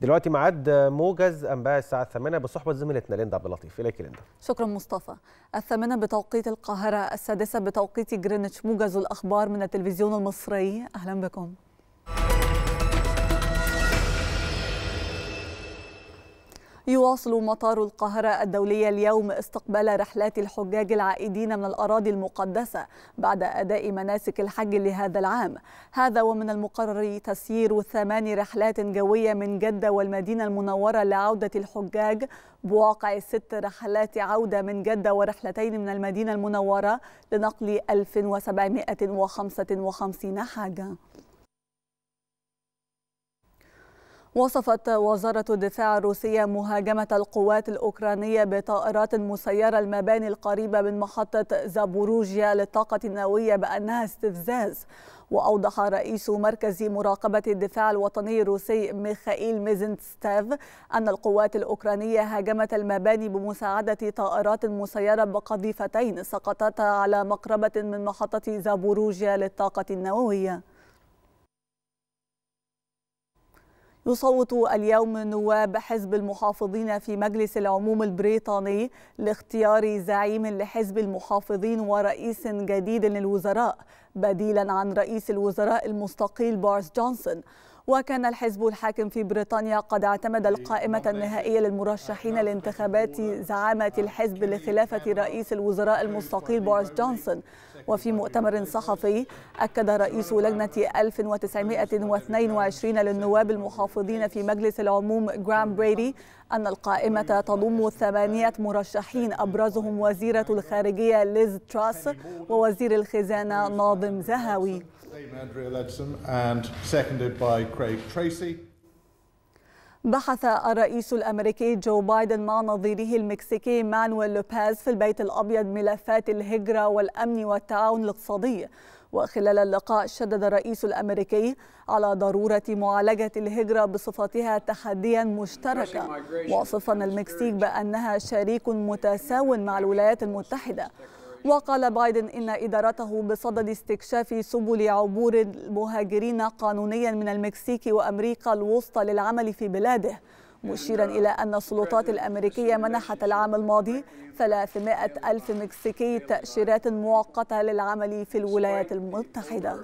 دلوقتي معاد موجز انباء الساعه الثامنة بصحبه زميلتنا ليندا عبد اللطيف اليك ليندا شكرا مصطفى الثامنة بتوقيت القاهره السادسة بتوقيت جرينتش موجز الاخبار من التلفزيون المصري اهلا بكم يواصل مطار القاهرة الدولية اليوم استقبال رحلات الحجاج العائدين من الأراضي المقدسة بعد أداء مناسك الحج لهذا العام هذا ومن المقرر تسيير ثمان رحلات جوية من جدة والمدينة المنورة لعودة الحجاج بواقع ست رحلات عودة من جدة ورحلتين من المدينة المنورة لنقل 1755 حاجة وصفت وزارة الدفاع الروسية مهاجمة القوات الأوكرانية بطائرات مسيرة المباني القريبة من محطة زابوروجيا للطاقة النووية بأنها استفزاز وأوضح رئيس مركز مراقبة الدفاع الوطني الروسي ميخائيل ميزنستاف أن القوات الأوكرانية هاجمت المباني بمساعدة طائرات مسيرة بقذيفتين سقطتا على مقربة من محطة زابوروجيا للطاقة النووية يصوت اليوم نواب حزب المحافظين في مجلس العموم البريطاني لاختيار زعيم لحزب المحافظين ورئيس جديد للوزراء بديلا عن رئيس الوزراء المستقيل بارس جونسون وكان الحزب الحاكم في بريطانيا قد اعتمد إيه، القائمة نعم. النهائية للمرشحين نعم. لانتخابات زعامة الحزب لخلافة رئيس الوزراء المستقيل بوريس جونسون وفي مؤتمر صحفي أكد رئيس لجنة 1922 للنواب المحافظين في مجلس العموم جرام بريدي أن القائمة تضم ثمانية مرشحين أبرزهم وزيرة الخارجية ليز تراس ووزير الخزانة ناظم زهاوي بحث الرئيس الامريكي جو بايدن مع نظيره المكسيكي مانويل لوبيز في البيت الابيض ملفات الهجره والامن والتعاون الاقتصادي وخلال اللقاء شدد الرئيس الامريكي على ضروره معالجه الهجره بصفتها تحديا مشتركا واصفا المكسيك بانها شريك متساو مع الولايات المتحده وقال بايدن إن إدارته بصدد استكشاف سبل عبور المهاجرين قانونيا من المكسيك وأمريكا الوسطى للعمل في بلاده مشيرا إلى أن السلطات الأمريكية منحت العام الماضي 300 ألف مكسيكي تأشيرات مؤقتة للعمل في الولايات المتحدة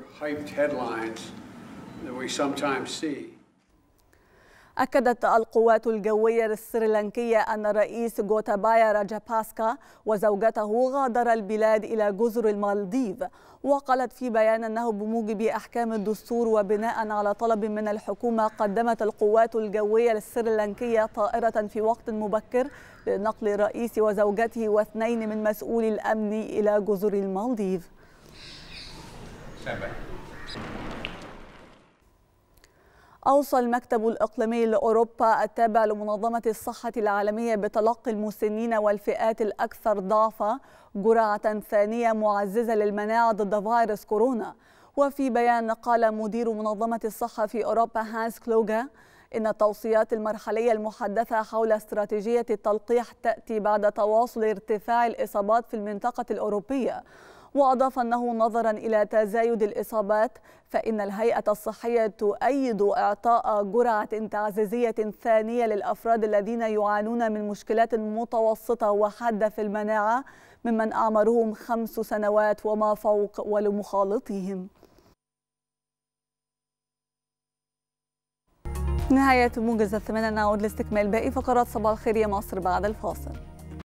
أكدت القوات الجوية السريلانكية أن الرئيس جوتابايا راجاباسكا وزوجته غادر البلاد إلى جزر المالديف وقالت في بيان أنه بموجب أحكام الدستور وبناء على طلب من الحكومة قدمت القوات الجوية السريلانكية طائرة في وقت مبكر لنقل الرئيس وزوجته واثنين من مسؤولي الأمن إلى جزر المالديف. أوصى المكتب الإقليمي لأوروبا التابع لمنظمة الصحة العالمية بتلقي المسنين والفئات الأكثر ضعفا جرعة ثانية معززة للمناعة ضد فيروس كورونا وفي بيان قال مدير منظمة الصحة في أوروبا هانس كلوجا إن التوصيات المرحلية المحدثة حول استراتيجية التلقيح تأتي بعد تواصل ارتفاع الإصابات في المنطقة الأوروبية وأضاف أنه نظرا إلى تزايد الإصابات فإن الهيئة الصحية تؤيد إعطاء جرعة تعزيزية ثانية للأفراد الذين يعانون من مشكلات متوسطة وحادة في المناعة ممن أعمارهم خمس سنوات وما فوق ولمخالطيهم نهاية موجز الثمانية نعود لاستكمال باقي فقرات صباح الخير يا مصر بعد الفاصل